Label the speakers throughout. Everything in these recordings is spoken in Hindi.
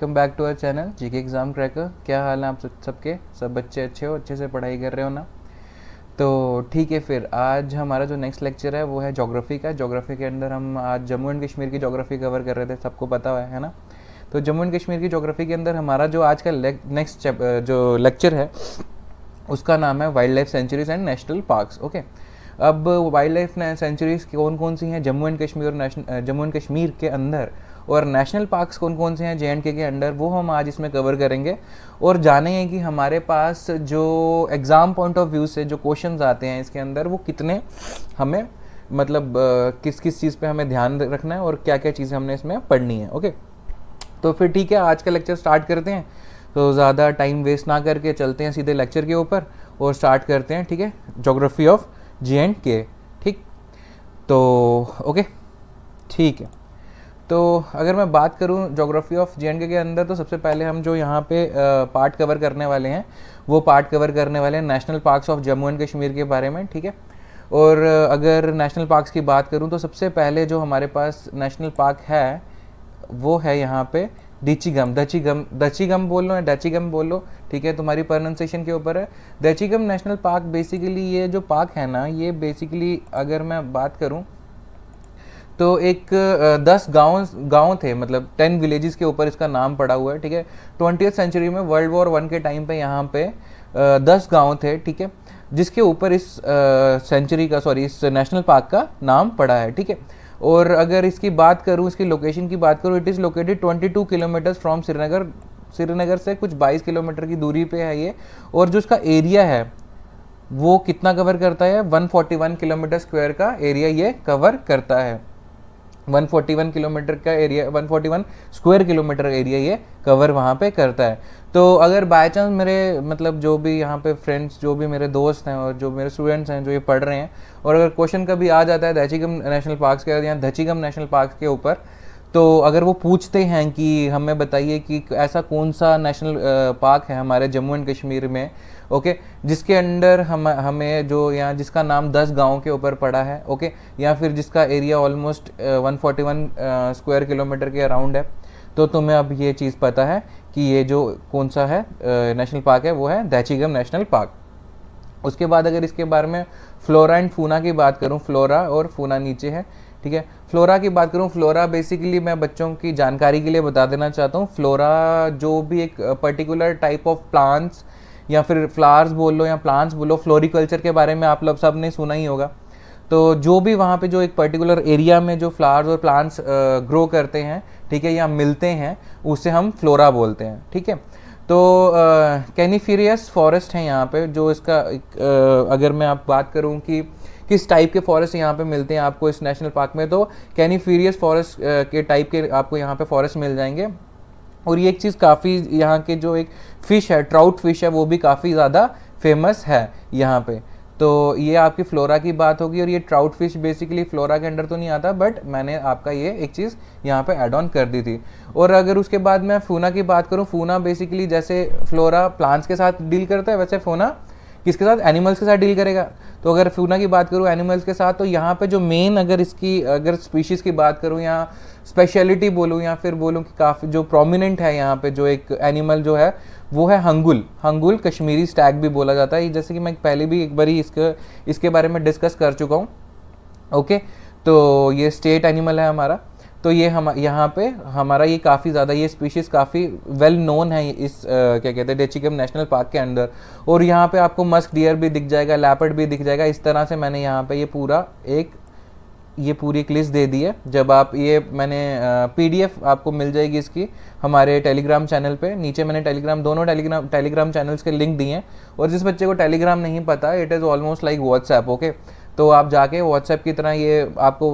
Speaker 1: Welcome back to our channel GK exam cracker क्या हाल है आप सबके सब, बच्चे अच्छे हो अच्छे से पढ़ाई कर रहे हो ना तो ठीक है फिर आज हमारा जो नेक्स्ट लेक्चर है वो है जोग्राफ़ी का जोग्राफ़ी के अंदर हम आज जम्मू एंड कश्मीर की जोग्राफ़ी कवर कर रहे थे सबको पता हुआ है ना तो जम्मू एंड कश्मीर की जोग्राफ़ी के अंदर हमारा जो आज का नेक्स्ट जो लेक्चर है उसका नाम है wild life sanctuaries and national parks okay अब वाइल्ड लाइफ सेंचुरीज कौन कौन सी हैं जम्मू एंड कश्मीर और जम्मू एंड कश्मीर के अंदर और नेशनल पार्क्स कौन कौन से हैं जे एंड के के अंडर वो हम आज इसमें कवर करेंगे और जानेंगे कि हमारे पास जो एग्ज़ाम पॉइंट ऑफ व्यू से जो क्वेश्चन आते हैं इसके अंदर वो कितने हमें मतलब किस किस चीज़ पर हमें ध्यान रखना है और क्या क्या चीज़ें हमने इसमें पढ़नी है ओके तो फिर ठीक है आज का लेक्चर स्टार्ट करते हैं तो ज़्यादा टाइम वेस्ट ना करके चलते हैं सीधे लेक्चर के ऊपर और स्टार्ट करते हैं ठीक है जोग्राफी ऑफ जे एंड के ठीक तो ओके ठीक है तो अगर मैं बात करूँ जोग्राफी ऑफ जे के अंदर तो सबसे पहले हम जो यहाँ पे पार्ट कवर करने वाले हैं वो पार्ट कवर करने वाले हैं national parks of Jammu and Kashmir के बारे में ठीक है और अगर नेशनल पार्क्स की बात करूँ तो सबसे पहले जो हमारे पास नेशनल पार्क है वो है यहाँ पे डिचीगम दचीगम दचीगम बोल लो या डचीगम बोल लो ठीक है तुम्हारी प्रोनाउंसिएशन के ऊपर है दचीगम नेशनल पार्क बेसिकली ये जो पार्क है ना ये बेसिकली अगर मैं बात करूँ तो एक दस गाँव गाँव थे मतलब टेन विलेजेस के ऊपर इसका नाम पड़ा हुआ है ठीक है ट्वेंटी सेंचुरी में वर्ल्ड वॉर वन के टाइम पे यहाँ पे दस गाँव थे ठीक है जिसके ऊपर इस सेंचुरी का सॉरी इस नेशनल पार्क का नाम पड़ा है ठीक है और अगर इसकी बात करूँ इसकी लोकेशन की बात करूँ it is located two kilometres from Srinagar Srinagar से कुछ 22 किलोमीटर की दूरी पे है ये और जो इसका एरिया है वो कितना कवर करता है 141 किलोमीटर स्क्वायर का एरिया ये कवर करता है 141 किलोमीटर का एरिया 141 स्क्वायर किलोमीटर एरिया ये कवर वहाँ पे करता है तो अगर बाय चांस मेरे मतलब जो भी यहाँ पे फ्रेंड्स जो भी मेरे दोस्त हैं और जो मेरे स्टूडेंट्स हैं जो ये पढ़ रहे हैं और अगर क्वेश्चन कभी आ जाता है दहचीगम नेशनल पार्क के या दहचीगम नेशनल पार्क के ऊपर तो अगर वो पूछते हैं कि हमें बताइए कि ऐसा कौन सा नेशनल पार्क है हमारे जम्मू एंड कश्मीर में ओके जिसके अंडर हम हमें जो यहाँ जिसका नाम दस गाँव के ऊपर पड़ा है ओके या फिर जिसका area almost one forty one square kilometre के अराउंड है तो तुम्हें अब ये चीज़ पता है कि ये जो कौन सा है नेशनल uh, पार्क है वो है दैचीगम नेशनल पार्क उसके बाद अगर इसके बारे में फ्लोरा एंड फूना की बात करूँ फ्लोरा और फूना नीचे है ठीक है फ्लोरा की बात करूँ फ्लोरा बेसिकली मैं बच्चों की जानकारी के लिए बता देना चाहता हूँ फ्लोरा जो भी एक पर्टिकुलर टाइप ऑफ प्लांट्स या फिर फ्लावर्स बोल लो या प्लांट्स बोलो फ्लोरिकल्चर के बारे में आप लोग सब ने सुना ही होगा तो जो भी वहाँ पे जो एक पर्टिकुलर एरिया में जो फ्लावर्स और प्लांट्स ग्रो करते हैं ठीक है या मिलते हैं उसे हम फ्लोरा बोलते हैं ठीक है तो कैनिफीरियस फॉरेस्ट है यहाँ पे जो इसका uh, अगर मैं आप बात करूँ कि किस टाइप के फॉरेस्ट यहाँ पे मिलते हैं आपको इस नेशनल पार्क में तो कैनिफीरियस फॉरेस्ट के टाइप के आपको यहाँ पे फॉरेस्ट मिल जाएंगे और ये एक चीज़ काफ़ी यहाँ के जो एक फ़िश है ट्राउट फिश है वो भी काफ़ी ज़्यादा फेमस है यहाँ पे तो ये आपकी फ्लोरा की बात होगी और ये ट्राउट फिश बेसिकली फ्लोरा के अंडर तो नहीं आता बट मैंने आपका ये एक चीज़ यहाँ पे एड ऑन कर दी थी और अगर उसके बाद मैं फूना की बात करूँ फूना बेसिकली जैसे फ्लोरा प्लांट्स के साथ डील करता है वैसे फूना किसके साथ एनिमल्स के साथ डील करेगा तो अगर फ्यूना की बात करूँ एनिमल्स के साथ तो यहाँ पे जो मेन अगर इसकी अगर स्पीशीज़ की बात करूँ या स्पेशलिटी बोलूँ या फिर बोलूँ कि काफ़ी जो प्रोमिनेंट है यहाँ पे जो एक एनिमल जो है वो है हंगुल हंगुल कश्मीरी स्टैग भी बोला जाता है जैसे कि मैं पहले भी एक बारी इसके इसके बारे में डिस्कस कर चुका हूँ ओके तो ये स्टेट एनिमल है हमारा तो ये हम यहाँ पे हमारा ये काफ़ी ज़्यादा ये स्पीशीज़ काफ़ी वेल नोन है इस आ, क्या कहते हैं डेचिकम नेशनल पार्क के अंदर और यहाँ पे आपको मस्क डियर भी दिख जाएगा लैपर्ड भी दिख जाएगा इस तरह से मैंने यहाँ पे ये पूरा एक ये पूरी एक लिस्ट दे दी है जब आप ये मैंने पीडीएफ आपको मिल जाएगी इसकी हमारे टेलीग्राम चैनल पे नीचे मैंने टेलीग्राम दोनों टेलीग्राम टेलीग्राम चैनल्स के लिंक दिए हैं और जिस बच्चे को टेलीग्राम नहीं पता it is almost like WhatsApp okay तो आप जाके व्हाट्सएप की तरह ये आपको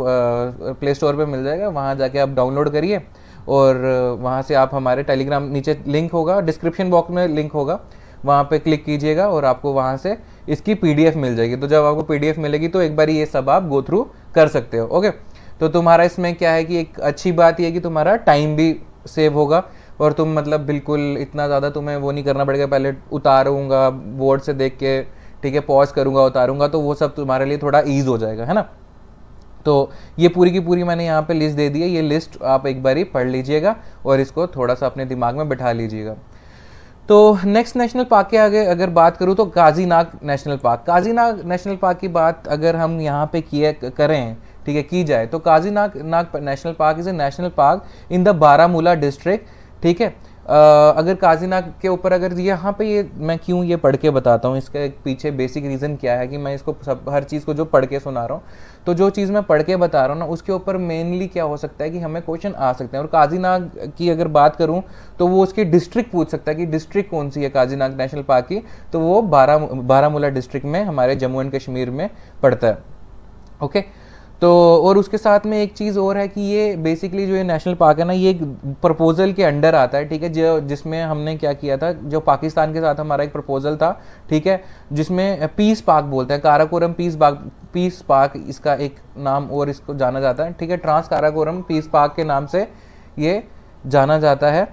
Speaker 1: प्ले स्टोर पर मिल जाएगा वहाँ जाके आप डाउनलोड करिए और वहाँ से आप हमारे टेलीग्राम नीचे लिंक होगा डिस्क्रिप्शन बॉक्स में लिंक होगा वहाँ पे क्लिक कीजिएगा और आपको वहाँ से इसकी पीडीएफ मिल जाएगी तो जब आपको पीडीएफ मिलेगी तो एक बार ये सब आप गो थ्रू कर सकते हो ओके तो तुम्हारा इसमें क्या है कि एक अच्छी बात यह है कि तुम्हारा टाइम भी सेव होगा और तुम मतलब बिल्कुल इतना ज़्यादा तुम्हें वो नहीं करना पड़ेगा पहले उतारूँगा बोर्ड से देख के ठीक है पॉज करूँगा उतारूँगा तो वो सब तुम्हारे लिए थोड़ा ईज हो जाएगा है ना तो ये पूरी की पूरी मैंने यहाँ पे लिस्ट दे दी है ये लिस्ट आप एक बार ही पढ़ लीजिएगा और इसको थोड़ा सा अपने दिमाग में बिठा लीजिएगा तो नेक्स्ट नेशनल पार्क के आगे अगर बात करूँ तो Kazinag national park Kazinag national park की बात अगर हम यहाँ पे किए करें ठीक है की जाए तो Kazinag Nag national park is a national park in the Baramulla district ठीक है अगर काजीना के ऊपर अगर यहाँ पे ये मैं क्यों ये पढ़ के बताता हूँ इसके पीछे बेसिक रीज़न क्या है कि मैं इसको सब हर चीज़ को जो पढ़ के सुना रहा हूँ तो जो चीज़ मैं पढ़ के बता रहा हूँ ना उसके ऊपर मेनली क्या हो सकता है कि हमें क्वेश्चन आ सकते हैं और काजीनाग की अगर बात करूँ तो वो उसकी डिस्ट्रिक्ट पूछ सकता है कि डिस्ट्रिक्ट कौन सी है काजीनाग नेशनल पार्क की तो वो बारा बारामूला डिस्ट्रिक्ट में हमारे जम्मू एंड कश्मीर में पड़ता है ओके okay? तो और उसके साथ में एक चीज़ और है कि ये बेसिकली जो ये नेशनल पार्क है ना ये एक प्रपोजल के अंडर आता है ठीक है जो जिसमें हमने क्या किया था जो पाकिस्तान के साथ हमारा एक प्रपोजल था ठीक है जिसमें पीस पार्क बोलते हैं Karakoram peace park peace park इसका एक नाम और इसको जाना जाता है ठीक है ट्रांस काराकोरम पीस पार्क के नाम से ये जाना जाता है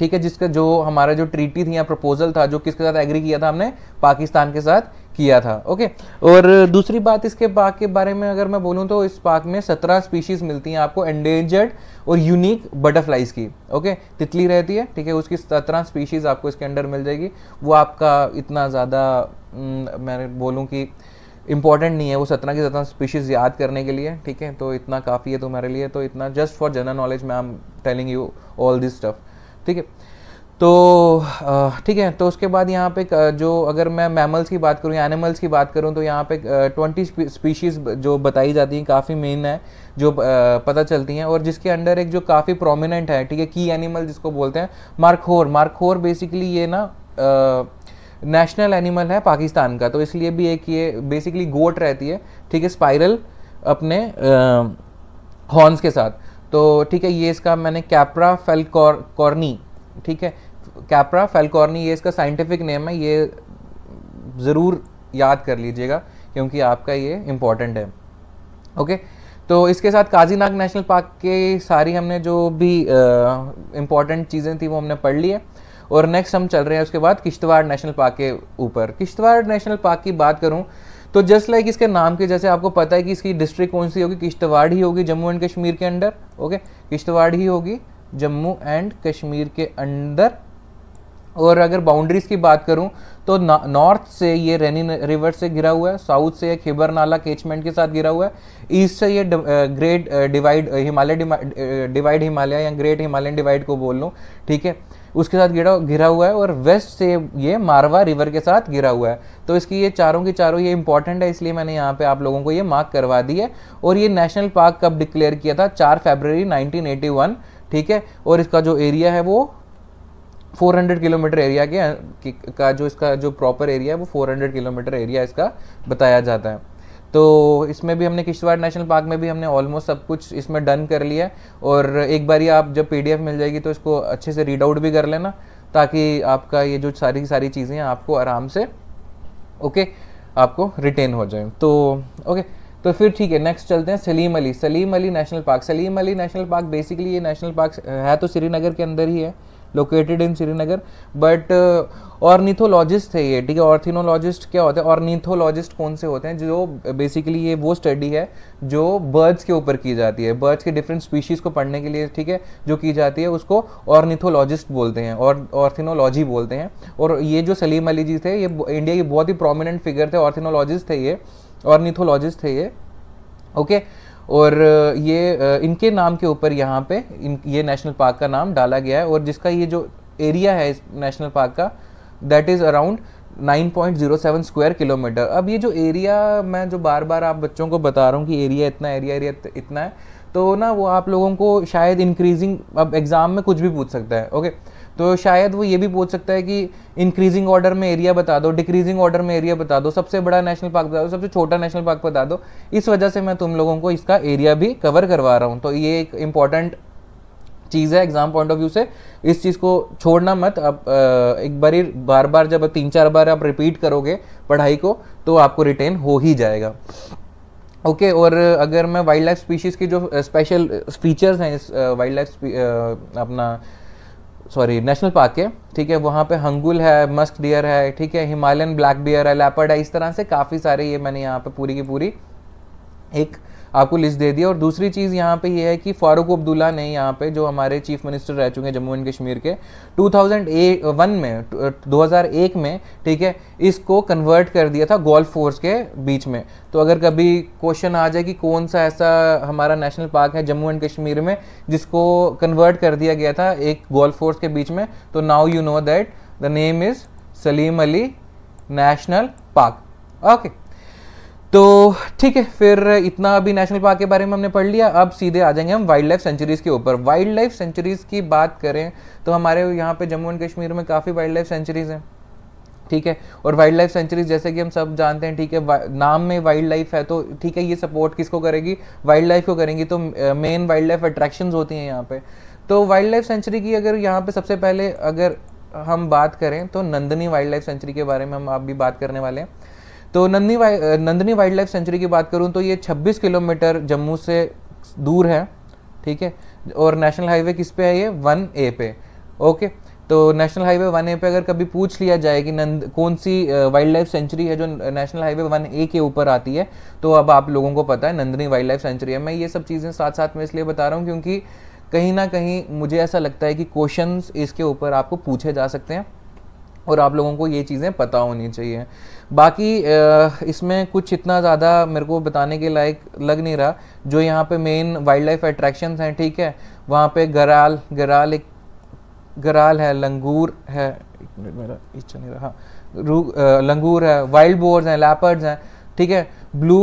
Speaker 1: ठीक है जिसका जो हमारा जो ट्रीटी थी या प्रपोजल था जो किसके साथ एग्री किया था हमने पाकिस्तान के साथ किया था ओके और दूसरी बात इसके पार्क के बारे में अगर मैं बोलूँ तो इस पार्क में सत्रह स्पीशीज़ मिलती हैं आपको एंडेंजर्ड और यूनिक बटरफ्लाइज की ओके तितली रहती है ठीक है उसकी सत्रह स्पीशीज़ आपको इसके अंडर मिल जाएगी वो आपका इतना ज़्यादा मैं बोलूँ कि इंपॉर्टेंट नहीं है वो सत्रह की सत्रह स्पीशीज़ याद करने के लिए ठीक है तो इतना काफ़ी है तुम्हारे लिए तो इतना जस्ट फॉर जनरल नॉलेज में I am telling you all this stuff ठीक है तो ठीक है तो उसके बाद यहाँ पे जो अगर मैं मैमल्स की बात करूँ या एनिमल्स की बात करूँ तो यहाँ पे ट्वेंटी स्पीशीज़ जो बताई जाती हैं काफ़ी मेन है जो पता चलती हैं और जिसके अंडर एक जो काफ़ी प्रोमिनेंट है ठीक है की एनिमल जिसको बोलते हैं मार्कहोर मार्खोर बेसिकली ये ना नेशनल एनिमल है पाकिस्तान का तो इसलिए भी एक ये बेसिकली गोट रहती है ठीक है स्पाइरल अपने हॉर्न्स के साथ तो ठीक है ये इसका मैंने कैपरा कॉर्नी ठीक है कैपरा फेलकॉर्नी ये इसका साइंटिफिक नेम है ये ज़रूर याद कर लीजिएगा क्योंकि आपका ये इंपॉर्टेंट है ओके तो इसके साथ काजीनाग नेशनल पार्क के सारी हमने जो भी इम्पोर्टेंट चीज़ें थी वो हमने पढ़ ली है और नेक्स्ट हम चल रहे हैं उसके बाद किश्तवाड़ नेशनल पार्क के ऊपर किश्तवाड़ नेशनल पार्क की बात करूँ तो जस्ट लाइक इसके नाम के जैसे आपको पता है कि इसकी डिस्ट्रिक्ट कौन सी होगी किश्तवाड़ ही होगी जम्मू एंड कश्मीर के अंडर ओके किश्तवाड़ ही होगी जम्मू एंड कश्मीर के अंदर और अगर बाउंड्रीज की बात करूं तो नॉर्थ से ये रेनी रिवर से घिरा हुआ है साउथ से ये खेबर नाला कैचमेंट के साथ घिरा हुआ है ईस्ट से ये great divide Himalaya divide Himalaya या ग्रेट हिमालयन डिवाइड को बोल लूँ ठीक है उसके साथ घिरा घिरा हुआ है और वेस्ट से ये मारवा रिवर के साथ घिरा हुआ है तो इसकी ये चारों की चारों ये इंपॉर्टेंट है इसलिए मैंने यहाँ पे आप लोगों को ये मार्क करवा दी है और ये नेशनल पार्क कब डिक्लेयर किया था चार फेबररी 1981 ठीक है और इसका जो एरिया है वो 400 किलोमीटर एरिया के का जो इसका जो प्रॉपर एरिया है वो 400 किलोमीटर एरिया इसका बताया जाता है तो इसमें भी हमने किश्तवाड़ नेशनल पार्क में भी हमने ऑलमोस्ट सब कुछ इसमें डन कर लिया है और एक बार ही आप जब पीडीएफ मिल जाएगी तो इसको अच्छे से रीड आउट भी कर लेना ताकि आपका ये जो सारी सारी चीज़ें हैं आपको आराम से ओके आपको रिटेन हो जाए तो ओके तो फिर ठीक है नेक्स्ट चलते हैं Salim Ali Salim Ali national park Salim Ali national park basically ये नेशनल पार्क है तो श्रीनगर के अंदर ही है located in Srinagar but ornithologist थे ये ठीक है ऑर्थिनोलॉजिस्ट क्या होते हैं ऑर्निथोलॉजिस्ट कौन से होते हैं जो बेसिकली ये वो स्टडी है जो बर्ड्स के ऊपर की जाती है बर्ड्स के डिफरेंट स्पीशीज़ को पढ़ने के लिए ठीक है जो की जाती है उसको ऑर्निथोलॉजिस्ट बोलते हैं और ऑर्थिनोलॉजी बोलते हैं और ये जो सलीम अली जी थे ये इंडिया के बहुत ही प्रोमिनेंट फिगर थे ऑर्थिनोलॉजिस्ट थे ये ऑर्निथोलॉजिस्ट थे ये ओके okay? और ये इनके नाम के ऊपर यहाँ पे इन ये नेशनल पार्क का नाम डाला गया है और जिसका ये जो एरिया है इस नेशनल पार्क का that is around 9.07 square kilometre अब ये जो एरिया मैं जो बार बार आप बच्चों को बता रहा हूँ कि एरिया इतना एरिया एरिया इतना है तो ना वो आप लोगों को शायद इंक्रीजिंग अब एग्ज़ाम में कुछ भी पूछ सकता है ओके तो शायद वो ये भी पूछ सकता है कि इंक्रीजिंग ऑर्डर में एरिया बता दो डिक्रीजिंग ऑर्डर में एरिया बता दो सबसे बड़ा नेशनल पार्क बता दो सबसे छोटा नेशनल पार्क बता दो इस वजह से मैं तुम लोगों को इसका एरिया भी कवर करवा रहा हूँ तो ये एक इंपॉर्टेंट चीज़ है एग्जाम पॉइंट ऑफ व्यू से इस चीज़ को छोड़ना मत आप एक बार ही बार बार जब तीन चार बार आप रिपीट करोगे पढ़ाई को तो आपको रिटेन हो ही जाएगा ओके okay, और अगर मैं वाइल्ड लाइफ स्पीशीज़ की जो स्पेशल फीचर्स हैं इस वाइल्ड लाइफ अपना सॉरी नेशनल पार्क के ठीक है वहाँ पे हंगुल है मस्क डियर है ठीक है हिमालयन ब्लैक डियर है लेपर्ड है इस तरह से काफ़ी सारे ये मैंने यहाँ पे पूरी की पूरी एक आपको लिस्ट दे दी और दूसरी चीज़ यहाँ पे ये यह है कि फारूक अब्दुल्ला ने यहाँ पे जो हमारे चीफ मिनिस्टर रह चुके हैं जम्मू एंड कश्मीर के 2001 में 2001 में ठीक है इसको कन्वर्ट कर दिया था गोल्फ फोर्स के बीच में तो अगर कभी क्वेश्चन आ जाए कि कौन सा ऐसा हमारा नेशनल पार्क है जम्मू एंड कश्मीर में जिसको कन्वर्ट कर दिया गया था एक गोल्फ फोर्स के बीच में तो now you know that the name is Salim Ali national park okay तो ठीक है फिर इतना अभी नेशनल पार्क के बारे में हमने पढ़ लिया अब सीधे आ जाएंगे हम वाइल्ड लाइफ सेंचुरीज़ के ऊपर वाइल्ड लाइफ सेंचुरीज़ की बात करें तो हमारे यहाँ पे जम्मू एंड कश्मीर में काफ़ी वाइल्ड लाइफ सेंचुरीज़ हैं ठीक है और वाइल्ड लाइफ सेंचुरीज जैसे कि हम सब जानते हैं ठीक है नाम में वाइल्ड लाइफ है तो ठीक है ये सपोर्ट किसको करेगी वाइल्ड लाइफ को करेंगी तो मेन वाइल्ड लाइफ अट्रैक्शन होती हैं यहाँ पे तो वाइल्ड लाइफ सेंचुरी की अगर यहाँ पे सबसे पहले अगर हम बात करें तो नंदनी वाइल्ड लाइफ सेंचुरी के बारे में हम आप भी बात करने वाले हैं तो नंदनी वाइ नंदनी वाइल्ड लाइफ सेंचुरी की बात करूँ तो ये 26 किलोमीटर जम्मू से दूर है ठीक है और नेशनल हाईवे किस पे है ये वन ए पे ओके तो नेशनल हाईवे वन ए पे अगर कभी पूछ लिया जाए कि नंद कौन सी वाइल्ड लाइफ सेंचुरी है जो नेशनल हाईवे वन ए के ऊपर आती है तो अब आप लोगों को पता है नंदनी वाइल्ड लाइफ सेंचुरी है मैं ये सब चीज़ें साथ साथ में इसलिए बता रहा हूँ क्योंकि कहीं ना कहीं मुझे ऐसा लगता है कि क्वेश्चंस इसके ऊपर आपको पूछे जा सकते हैं और आप लोगों को ये चीज़ें पता होनी चाहिए बाकी इसमें कुछ इतना ज़्यादा मेरे को बताने के लायक लग नहीं रहा जो यहाँ पे मेन वाइल्ड लाइफ अट्रैक्शन हैं ठीक है वहाँ पे गराल गराल एक गराल है लंगूर है एक मिनट मेरा इच्छा नहीं रहा रू लंगूर है वाइल्ड बोर्स हैं लैपर्ड्स हैं ठीक है ब्लू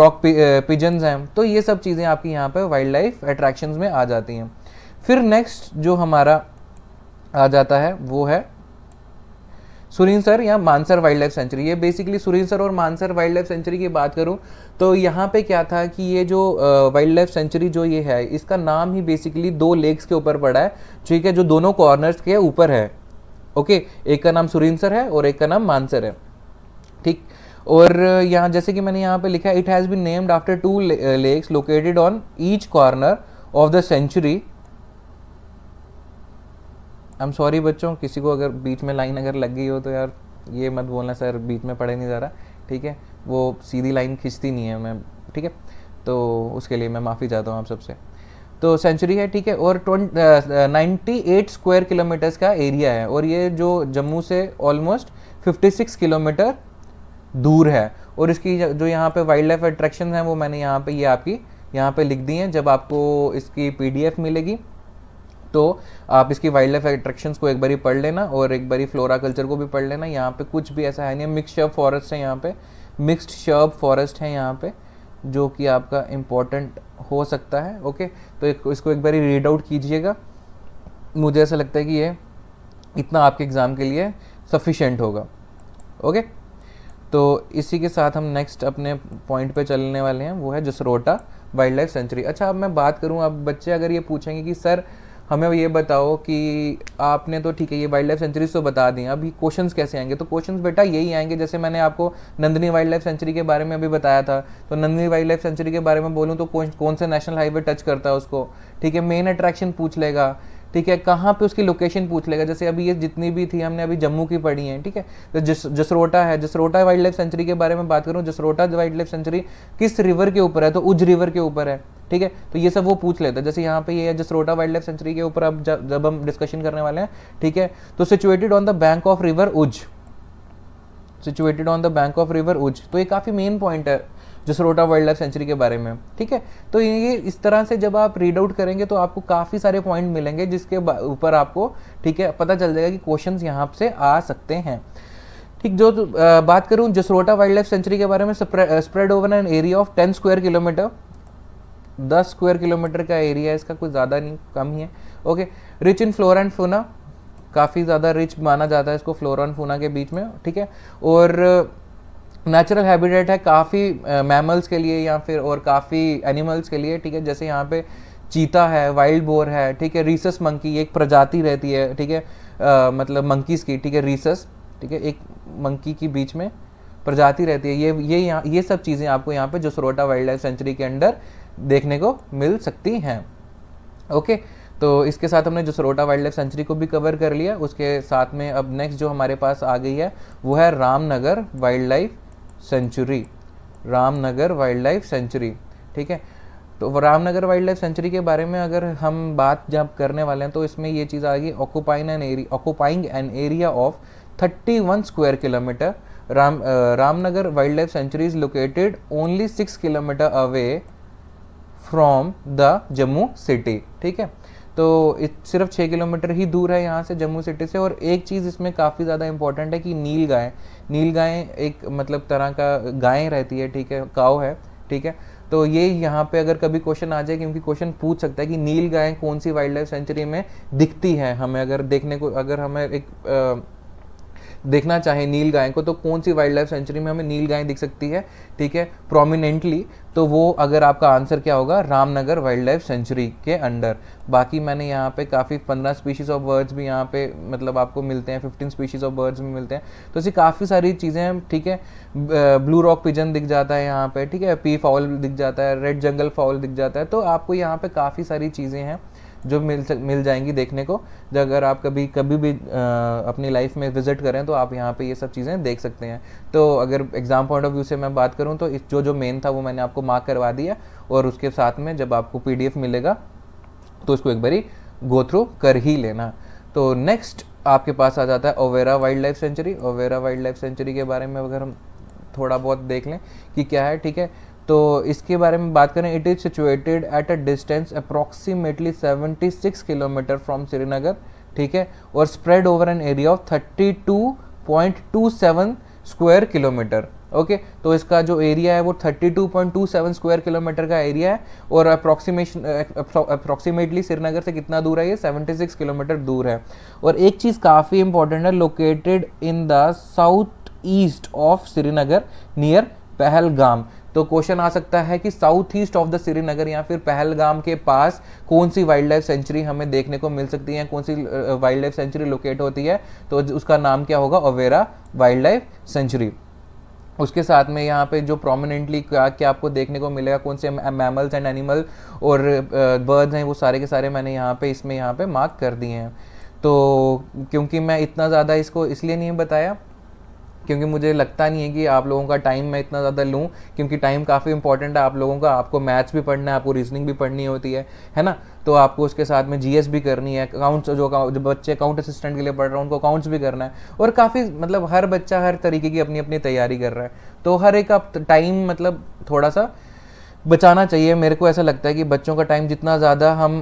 Speaker 1: रॉक पिजन्स हैं तो ये सब चीज़ें आपकी यहाँ पे वाइल्ड लाइफ अट्रैक्शन में आ जाती हैं फिर नेक्स्ट जो हमारा आ जाता है वो है सुरिंसर या मानसर वाइल्ड लाइफ सेंचुरी ये बेसिकली सुरिंसर और मानसर वाइल्ड लाइफ सेंचुरी की बात करूँ तो यहाँ पे क्या था कि ये जो वाइल्ड लाइफ सेंचुरी जो ये है इसका नाम ही बेसिकली दो लेक्स के ऊपर पड़ा है ठीक है जो दोनों कॉर्नर्स के ऊपर है ओके एक का नाम सुरिंसर है और एक का नाम मानसर है ठीक और यहाँ जैसे कि मैंने यहाँ पे लिखा है it has been named after two lakes located on each corner of the sanctuary I am sorry बच्चों किसी को अगर बीच में लाइन अगर लग गई हो तो यार ये मत बोलना सर बीच में पढ़े नहीं जा रहा ठीक है वो सीधी लाइन खींचती नहीं है मैं ठीक है तो उसके लिए मैं माफ़ी चाहता हूँ आप सबसे तो सेंचुरी है ठीक है और नाइन्टी एट स्क्वायर किलोमीटर्स का एरिया है और ये जो जम्मू से ऑलमोस्ट 56 किलोमीटर दूर है और इसकी जो यहाँ पे वाइल्ड लाइफ अट्रैक्शन हैं वो मैंने यहाँ पे ये यह आपकी यहाँ पे लिख दी हैं जब आपको इसकी पीडीएफ मिलेगी तो आप इसकी वाइल्ड लाइफ अट्रैक्शन को एक बार पढ़ लेना और एक बारी फ्लोरा कल्चर को भी पढ़ लेना यहाँ पे कुछ भी ऐसा है नहीं मिक्स शर्ब फॉरेस्ट है यहाँ पे मिक्स्ड शर्ब फॉरेस्ट है यहाँ पे जो कि आपका इम्पोर्टेंट हो सकता है ओके तो एक, इसको एक बार रीड आउट कीजिएगा मुझे ऐसा लगता है कि ये इतना आपके एग्ज़ाम के लिए सफिशेंट होगा ओके तो इसी के साथ हम नेक्स्ट अपने पॉइंट पे चलने वाले हैं वो है जसरोटा वाइल्ड लाइफ सेंचुरी अच्छा अब मैं बात करूँ अब बच्चे अगर ये पूछेंगे कि सर हमें ये बताओ कि आपने तो ठीक है ये वाइल्ड लाइफ सेंचुरीज तो बता दी अभी क्वेश्चंस कैसे आएंगे तो क्वेश्चंस बेटा यही आएंगे जैसे मैंने आपको नंदनी वाइल्ड लाइफ सेंचुरी के बारे में अभी बताया था तो नंदनी वाइल्ड लाइफ सेंचुरी के बारे में बोलूँ तो कौन कौन से नेशनल हाईवे टच करता है उसको ठीक है मेन अट्रैक्शन पूछ लेगा ठीक है कहाँ पे उसकी लोकेशन पूछ लेगा जैसे अभी ये जितनी भी थी हमने अभी जम्मू की पढ़ी है ठीक है तो जस जसरोटा है जसरोटा वाइल्ड लाइफ सेंचुरी के बारे में बात करूँ जसरोटा वाइल्ड लाइफ सेंचुरी किस रिवर के ऊपर है तो उज रिवर के ऊपर है ठीक है तो ये सब वो पूछ लेता है जैसे यहाँ पे ये यह जसरोटा वाइल्ड लाइफ सेंचुरी के ऊपर अब जब हम डिस्कशन करने वाले हैं ठीक है तो situated on the bank of river Ujh situated on the bank of river Ujh तो ये काफ़ी मेन पॉइंट है जसरोटा वाइल्ड लाइफ सेंचुरी के बारे में ठीक है तो ये इस तरह से जब आप रीड आउट करेंगे तो आपको काफ़ी सारे पॉइंट मिलेंगे जिसके ऊपर आपको ठीक है पता चल जाएगा कि क्वेश्चन यहाँ से आ सकते हैं ठीक जो तो बात करूँ जसरोटा वाइल्ड लाइफ सेंचुरी के बारे में spread over an area of ten square kilometre दस स्क्वायर किलोमीटर का एरिया है इसका कुछ ज़्यादा नहीं कम ही है okay rich in flora and fauna काफ़ी ज़्यादा रिच माना जाता है इसको फ्लोर एंड फोना के बीच में ठीक है और नेचुरल हैबिटेट है काफ़ी मैमल्स के लिए या फिर और काफ़ी एनिमल्स के लिए ठीक है जैसे यहाँ पे चीता है वाइल्ड बोर है ठीक है रीसस मंकी एक प्रजाति रहती है ठीक है मतलब मंकीज़ की ठीक है रीसस ठीक है एक मंकी की बीच में प्रजाति रहती है ये ये यहाँ ये सब चीज़ें आपको यहाँ पे जो सरोटा वाइल्ड लाइफ सेंचुरी के अंडर देखने को मिल सकती हैं ओके तो इसके साथ हमने जो सरोटा वाइल्ड लाइफ सेंचुरी को भी कवर कर लिया उसके साथ में अब नेक्स्ट जो हमारे पास आ गई है वो है Ramnagar wild life sanctuary Ramnagar wild life sanctuary ठीक है तो रामनगर वाइल्ड लाइफ सेंचुरी के बारे में अगर हम बात जब करने वाले हैं तो इसमें ये चीज़ आ गई occupying an area occupying an area of thirty one square kilometre Ram Ramnagar wild life sanctuary is located only six kilometre away from the Jammu city ठीक है तो सिर्फ छः किलोमीटर ही दूर है यहाँ से जम्मू सिटी से और एक चीज़ इसमें काफ़ी ज़्यादा इंपॉर्टेंट है कि नील गाय नील गाय एक मतलब तरह का गाय रहती है ठीक है काव है ठीक है तो ये यहाँ पे अगर कभी क्वेश्चन आ जाए क्योंकि क्वेश्चन पूछ सकता है कि नील गाय कौन सी वाइल्ड लाइफ सेंचुरी में दिखती है हमें अगर देखने को अगर हमें एक आ, देखना चाहें नील गाय को तो कौन सी वाइल्ड लाइफ सेंचुरी में हमें नील गाय दिख सकती है ठीक है प्रोमिनेंटली तो वो अगर आपका आंसर क्या होगा रामनगर वाइल्ड लाइफ सेंचुरी के अंडर बाकी मैंने यहाँ पे काफ़ी पंद्रह स्पीशीज़ ऑफ बर्ड्स भी यहाँ पे मतलब आपको मिलते हैं फिफ्टीन स्पीशीज़ ऑफ बर्ड्स भी मिलते हैं तो ऐसी काफ़ी सारी चीज़ें ठीक है ब्लू रॉक पिजन दिख जाता है यहाँ पे ठीक है पी फॉल दिख जाता है रेड जंगल फॉल दिख जाता है तो आपको यहाँ पे काफ़ी सारी चीज़ें हैं जो मिल मिल जाएंगी देखने को जब अगर आप कभी कभी भी आ, अपनी लाइफ में विजिट करें तो आप यहाँ पे ये सब चीज़ें देख सकते हैं तो अगर एग्ज़ाम पॉइंट ऑफ व्यू से मैं बात करूँ तो इस जो जो मेन था वो मैंने आपको मार्क करवा दिया और उसके साथ में जब आपको पी मिलेगा तो उसको एक बारी गो थ्रू कर ही लेना तो नेक्स्ट आपके पास आ जाता है Overa wild life sanctuary Overa wild life sanctuary के बारे में अगर हम थोड़ा बहुत देख लें कि क्या है ठीक है तो इसके बारे में बात करें it is situated at a distance approximately 76 kilometre from Srinagar ठीक है और spread over an area of 32.27 square kilometre okay तो इसका जो एरिया है वो 32.27 स्क्वायर किलोमीटर का एरिया है और अप्रॉक्सीमेशन अप्रॉक्सीमेटली श्रीनगर से कितना दूर है ये 76 किलोमीटर दूर है और एक चीज़ काफ़ी इंपॉर्टेंट है located in the south east of Srinagar near Pahalgam तो क्वेश्चन आ सकता है कि south east of the Srinagar या फिर पहलगाम के पास कौन सी वाइल्ड लाइफ सेंचुरी हमें देखने को मिल सकती है कौन सी वाइल्ड लाइफ सेंचुरी लोकेट होती है तो उसका नाम क्या होगा ओवेरा वाइल्ड लाइफ सेंचुरी उसके साथ में यहाँ पे जो प्रोमिनेंटली क्या क्या आपको देखने को मिलेगा कौन से मैमल्स एंड एनिमल और बर्ड्स हैं वो सारे के सारे मैंने यहाँ पे इसमें यहाँ पे मार्क कर दिए हैं तो क्योंकि मैं इतना ज़्यादा इसको इसलिए नहीं बताया क्योंकि मुझे लगता नहीं है कि आप लोगों का टाइम मैं इतना ज़्यादा लूँ क्योंकि टाइम काफ़ी इंपॉर्टेंट है आप लोगों का आपको मैथ्स भी पढ़ना है आपको रीजनिंग भी पढ़नी होती है है ना तो आपको उसके साथ में जीएस भी करनी है अकाउंट्स जो, जो बच्चे अकाउंट असिस्टेंट के लिए पढ़ रहे हैं उनको अकाउंट्स भी करना है और काफ़ी मतलब हर बच्चा हर तरीके की अपनी अपनी तैयारी कर रहा है तो हर एक आप टाइम मतलब थोड़ा सा बचाना चाहिए मेरे को ऐसा लगता है कि बच्चों का टाइम जितना ज़्यादा हम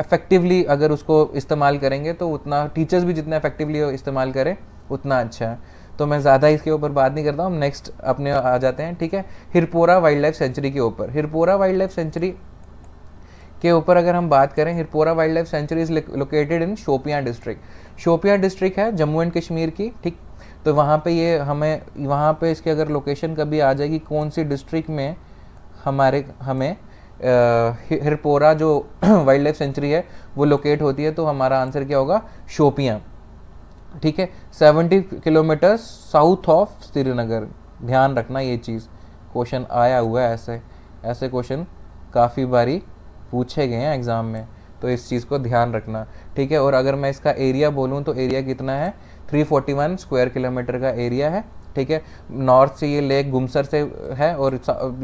Speaker 1: इफ़ेक्टिवली अगर उसको इस्तेमाल करेंगे तो उतना टीचर्स भी जितना इफ़ेक्टिवली इस्तेमाल करें उतना अच्छा है तो मैं ज़्यादा इसके ऊपर बात नहीं करता हम नेक्स्ट अपने आ जाते हैं ठीक है हिरपोरा वाइल्ड लाइफ सेंचुरी के ऊपर हिरपोरा वाइल्ड लाइफ सेंचुरी के ऊपर अगर हम बात करें Hirpora wild life sanctuary is located in Shopian district Shopian district है जम्मू एंड कश्मीर की ठीक तो वहाँ पे ये हमें वहाँ पे इसकी अगर लोकेशन कभी आ जाएगी कौन सी डिस्ट्रिक्ट में हमारे हमें हिरपोरा जो वाइल्ड लाइफ सेंचुरी है वो लोकेट होती है तो हमारा आंसर क्या होगा शोपियाँ ठीक है seventy kilometre south of Srinagar ध्यान रखना ये चीज़ क्वेश्चन आया हुआ है ऐसे ऐसे क्वेश्चन काफ़ी बारी पूछे गए हैं एग्ज़ाम में तो इस चीज़ को ध्यान रखना ठीक है और अगर मैं इसका एरिया बोलूँ तो एरिया कितना है 341 स्क्वायर किलोमीटर का एरिया है ठीक है नॉर्थ से ये लेक गुमसर से है और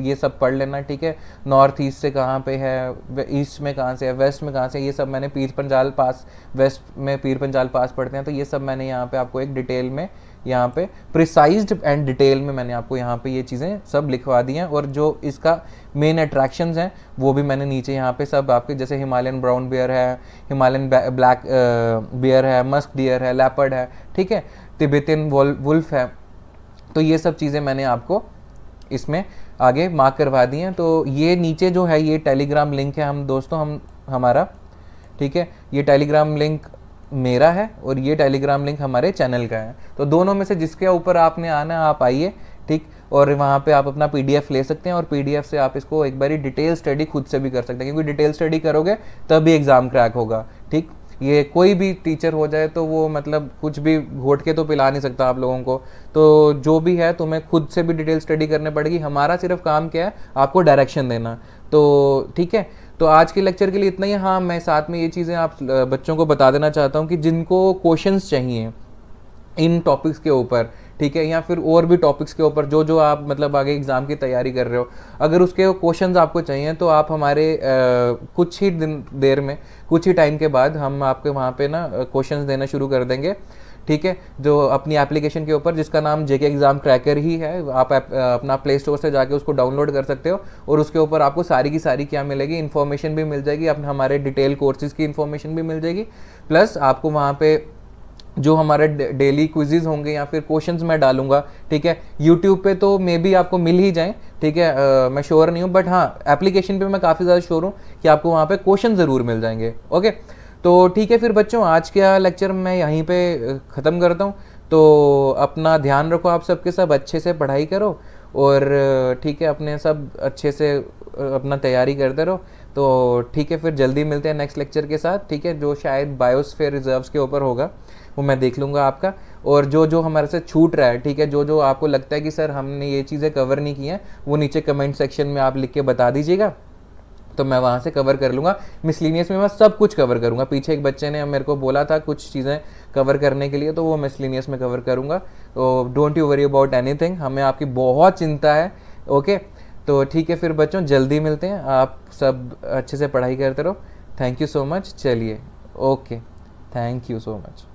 Speaker 1: ये सब पढ़ लेना ठीक है नॉर्थ ईस्ट से कहाँ पे है ईस्ट में कहाँ से है वेस्ट में कहाँ से है ये सब मैंने पीर पंजाल पास वेस्ट में पीर पंजाल पास पढ़ते हैं तो ये सब मैंने यहाँ पे आपको एक डिटेल में यहाँ पे प्रिसाइज एंड डिटेल में मैंने आपको यहाँ पे ये चीज़ें सब लिखवा दी हैं और जो इसका मेन अट्रैक्शंस हैं वो भी मैंने नीचे यहाँ पे सब आपके जैसे हिमालयन ब्राउन बियर है हिमालयन ब्लैक बियर है मस्क डियर है लेपर्ड है ठीक है तिब्बतन वुल्फ है तो ये सब चीज़ें मैंने आपको इसमें आगे मार्क करवा दी हैं तो ये नीचे जो है ये टेलीग्राम लिंक है हम दोस्तों हम हमारा ठीक है ये टेलीग्राम लिंक मेरा है और ये टेलीग्राम लिंक हमारे चैनल का है तो दोनों में से जिसके ऊपर आपने आना आप आइए ठीक और वहाँ पे आप अपना पीडीएफ ले सकते हैं और पीडीएफ से आप इसको एक बारी डिटेल स्टडी खुद से भी कर सकते हैं क्योंकि डिटेल स्टडी करोगे तब भी एग्ज़ाम क्रैक होगा ठीक ये कोई भी टीचर हो जाए तो वो मतलब कुछ भी घोट के तो पिला नहीं सकता आप लोगों को तो जो भी है तुम्हें खुद से भी डिटेल स्टडी करनी पड़ेगी हमारा सिर्फ काम क्या है आपको डायरेक्शन देना तो ठीक है तो आज के लेक्चर के लिए इतना ही हाँ मैं साथ में ये चीज़ें आप बच्चों को बता देना चाहता हूँ कि जिनको क्वेश्चंस चाहिए इन टॉपिक्स के ऊपर ठीक है या फिर और भी टॉपिक्स के ऊपर जो जो आप मतलब आगे एग्ज़ाम की तैयारी कर रहे हो अगर उसके क्वेश्चन आपको चाहिए तो आप हमारे आ, कुछ ही दिन देर में कुछ ही टाइम के बाद हम आपके वहाँ पे ना क्वेश्चंस देना शुरू कर देंगे ठीक है जो अपनी एप्लीकेशन के ऊपर जिसका नाम जेके एग्ज़ाम ट्रैकर ही है आप अपना प्ले स्टोर से जाके उसको डाउनलोड कर सकते हो और उसके ऊपर आपको सारी की सारी क्या मिलेगी इन्फॉर्मेशन भी मिल जाएगी अपने हमारे डिटेल कोर्सेज़ की इन्फॉर्मेशन भी मिल जाएगी प्लस आपको वहाँ पर जो हमारे डेली क्विजेज होंगे या फिर क्वेश्चंस मैं डालूंगा ठीक है यूट्यूब पे तो मे बी आपको मिल ही जाए ठीक है आ, मैं श्योर नहीं हूँ बट हाँ एप्लीकेशन पे मैं काफ़ी ज़्यादा श्योर हूँ कि आपको वहाँ पे क्वेश्चन ज़रूर मिल जाएंगे ओके तो ठीक है फिर बच्चों आज का लेक्चर मैं यहीं पे ख़त्म करता हूँ तो अपना ध्यान रखो आप सबके सब अच्छे से पढ़ाई करो और ठीक है अपने सब अच्छे से अपना तैयारी करते रहो तो ठीक है फिर जल्दी मिलते हैं नेक्स्ट लेक्चर के साथ ठीक है जो शायद बायोस्फेयर रिजर्व्स के ऊपर होगा वो मैं देख लूँगा आपका और जो जो हमारे से छूट रहा है ठीक है जो जो आपको लगता है कि सर हमने ये चीज़ें कवर नहीं की हैं वो नीचे कमेंट सेक्शन में आप लिख के बता दीजिएगा तो मैं वहाँ से कवर कर लूँगा मिसलिनियस में मैं सब कुछ कवर करूँगा पीछे एक बच्चे ने मेरे को बोला था कुछ चीज़ें कवर करने के लिए तो वो मिसलिनियस में कवर करूँगा तो don't you worry about any हमें आपकी बहुत चिंता है ओके तो ठीक है फिर बच्चों जल्दी मिलते हैं आप सब अच्छे से पढ़ाई करते रहो थैंक यू सो मच चलिए okay thank you so much